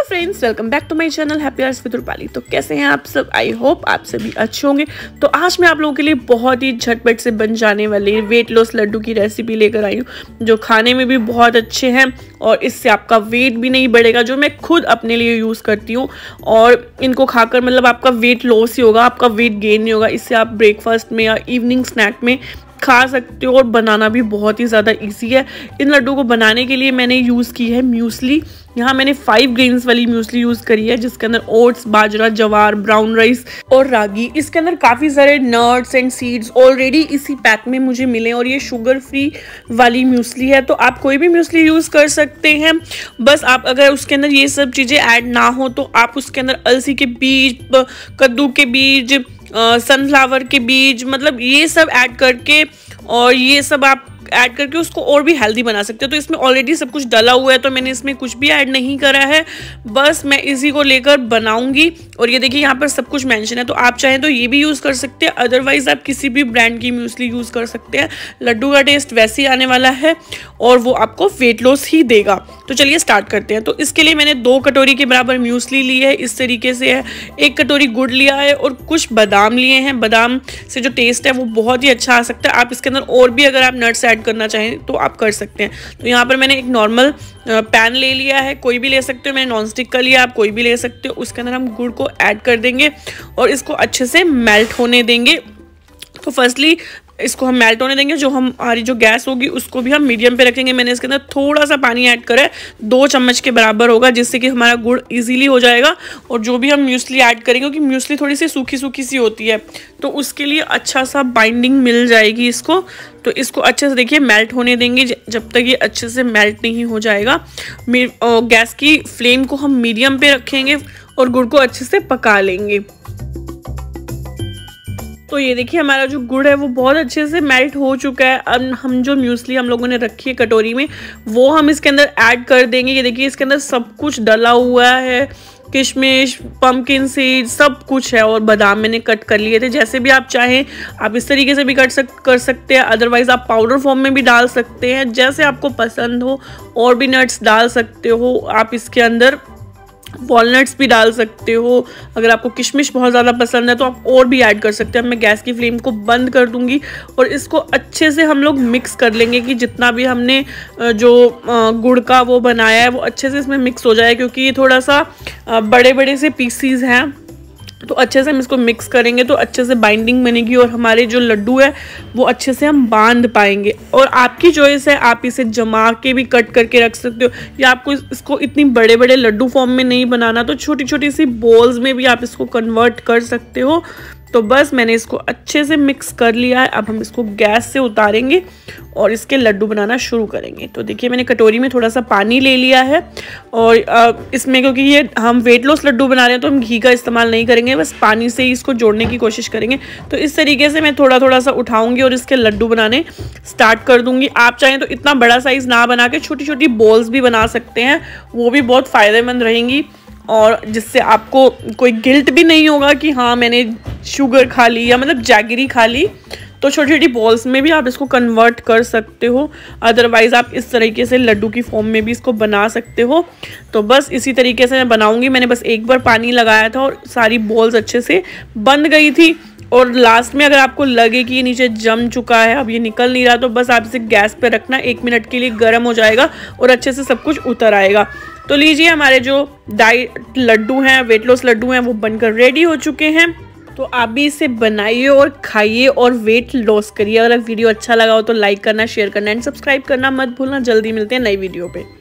hello friends welcome back to my channel happy hours with Rupali तो कैसे हैं आप सब आई होप आप सभी अच्छे होंगे तो आज मैं आप लोगों के लिए बहुत ही झटपट से बन जाने वाली वेट लॉस लड्डू की रेसिपी लेकर आई हूँ जो खाने में भी बहुत अच्छे हैं और इससे आपका वेट भी नहीं बढ़ेगा जो मैं खुद अपने लिए यूज़ करती हूँ और इनको खाकर मतलब आपका वेट लॉस ही होगा आपका वेट गेन नहीं होगा इससे आप ब्रेकफास्ट में या इवनिंग स्नैक में खा सकते हो और बनाना भी बहुत ही ज़्यादा ईजी है इन लड्डू को बनाने के लिए मैंने यूज़ की है म्यूसली यहाँ मैंने फाइव ग्रेन्स वाली म्यूसली यूज़ करी है जिसके अंदर ओट्स बाजरा जवार ब्राउन राइस और रागी इसके अंदर काफ़ी सारे नट्स एंड सीड्स ऑलरेडी इसी पैक में मुझे मिले और ये शुगर फ्री वाली म्यूसली है तो आप कोई भी म्यूसली यूज़ कर सकते हैं बस आप अगर उसके अंदर ये सब चीज़ें ऐड ना हो तो आप उसके अंदर अलसी के बीज कद्दू के बीज सनफ्लावर के बीज मतलब ये सब ऐड करके और ये सब आप ऐड करके उसको और भी हेल्दी बना सकते हैं तो इसमें ऑलरेडी सब कुछ डला हुआ है तो मैंने इसमें कुछ भी ऐड नहीं करा है बस मैं इसी को लेकर बनाऊंगी और ये देखिए यहाँ पर सब कुछ मेंशन है तो आप चाहें तो ये भी यूज़ कर सकते हैं अदरवाइज़ आप किसी भी ब्रांड की म्यूसली यूज़ कर सकते हैं लड्डू का टेस्ट वैसे ही आने वाला है और वो आपको वेट लॉस ही देगा तो चलिए स्टार्ट करते हैं तो इसके लिए मैंने दो कटोरी के बराबर म्यूसली ली है इस तरीके से है एक कटोरी गुड़ लिया है और कुछ बादाम लिए हैं बादाम से जो टेस्ट है वो बहुत ही अच्छा आ सकता है आप इसके अंदर और भी अगर आप नट्स ऐड ऐड करना चाहें तो आप कर सकते हैं तो यहाँ पर मैंने एक नॉर्मल पैन ले लिया है कोई भी ले सकते हो मैंने नॉन स्टिक का लिया आप कोई भी ले सकते हो उसके अंदर हम गुड़ को ऐड कर देंगे और इसको अच्छे से मेल्ट होने देंगे तो फर्स्टली इसको हम मेल्ट होने देंगे जो हम हमारी जो गैस होगी उसको भी हम मीडियम पे रखेंगे मैंने इसके अंदर थोड़ा सा पानी ऐड करा है दो चम्मच के बराबर होगा जिससे कि हमारा गुड़ इजीली हो जाएगा और जो भी हम म्यूसली ऐड करेंगे क्योंकि म्यूसली थोड़ी सी सूखी सूखी सी होती है तो उसके लिए अच्छा सा बाइंडिंग मिल जाएगी इसको तो इसको अच्छे से देखिए मेल्ट होने देंगे जब तक ये अच्छे से मेल्ट नहीं हो जाएगा गैस की फ्लेम को हम मीडियम पर रखेंगे और गुड़ को अच्छे से पका लेंगे तो ये देखिए हमारा जो गुड़ है वो बहुत अच्छे से मेल्ट हो चुका है अब हम जो म्यूसली हम लोगों ने रखी है कटोरी में वो हम इसके अंदर ऐड कर देंगे ये देखिए इसके अंदर सब कुछ डला हुआ है किशमिश पम्पकिन सीड सब कुछ है और बादाम मैंने कट कर लिए थे जैसे भी आप चाहें आप इस तरीके से भी कट सक कर सकते हैं अदरवाइज़ आप पाउडर फॉर्म में भी डाल सकते हैं जैसे आपको पसंद हो और भी नट्स डाल सकते हो आप इसके अंदर वॉलट्स भी डाल सकते हो अगर आपको किशमिश बहुत ज़्यादा पसंद है तो आप और भी ऐड कर सकते हैं मैं गैस की फ्लेम को बंद कर दूंगी और इसको अच्छे से हम लोग मिक्स कर लेंगे कि जितना भी हमने जो गुड़ का वो बनाया है वो अच्छे से इसमें मिक्स हो जाए क्योंकि ये थोड़ा सा बड़े बड़े से पीसीज हैं तो अच्छे से हम इसको मिक्स करेंगे तो अच्छे से बाइंडिंग बनेगी और हमारे जो लड्डू है वो अच्छे से हम बांध पाएंगे और आपकी चॉइस है आप इसे जमा के भी कट करके रख सकते हो या आपको इसको इतनी बड़े बड़े लड्डू फॉर्म में नहीं बनाना तो छोटी छोटी सी बॉल्स में भी आप इसको कन्वर्ट कर सकते हो तो बस मैंने इसको अच्छे से मिक्स कर लिया है अब हम इसको गैस से उतारेंगे और इसके लड्डू बनाना शुरू करेंगे तो देखिए मैंने कटोरी में थोड़ा सा पानी ले लिया है और इसमें क्योंकि ये हम वेट लॉस लड्डू बना रहे हैं तो हम घी का इस्तेमाल नहीं करेंगे बस पानी से ही इसको जोड़ने की कोशिश करेंगे तो इस तरीके से मैं थोड़ा थोड़ा सा उठाऊँगी और इसके लड्डू बनाने स्टार्ट कर दूँगी आप चाहें तो इतना बड़ा साइज़ ना बना के छोटी छोटी बॉल्स भी बना सकते हैं वो भी बहुत फ़ायदेमंद रहेंगी और जिससे आपको कोई गिल्ट भी नहीं होगा कि हाँ मैंने शुगर खा ली या मतलब जैगरी खा ली तो छोटी छोटी बॉल्स में भी आप इसको कन्वर्ट कर सकते हो अदरवाइज़ आप इस तरीके से लड्डू की फॉर्म में भी इसको बना सकते हो तो बस इसी तरीके से मैं बनाऊंगी मैंने बस एक बार पानी लगाया था और सारी बॉल्स अच्छे से बंद गई थी और लास्ट में अगर आपको लगे कि ये नीचे जम चुका है अब ये निकल नहीं रहा तो बस आप इसे गैस पर रखना एक मिनट के लिए गर्म हो जाएगा और अच्छे से सब कुछ उतर आएगा तो लीजिए हमारे जो डाइट लड्डू हैं वेट लॉस लड्डू हैं वो बनकर रेडी हो चुके हैं तो आप भी इसे बनाइए और खाइए और वेट लॉस करिए अगर वीडियो अच्छा लगा हो तो लाइक करना शेयर करना एंड सब्सक्राइब करना मत भूलना जल्दी मिलते हैं नई वीडियो पर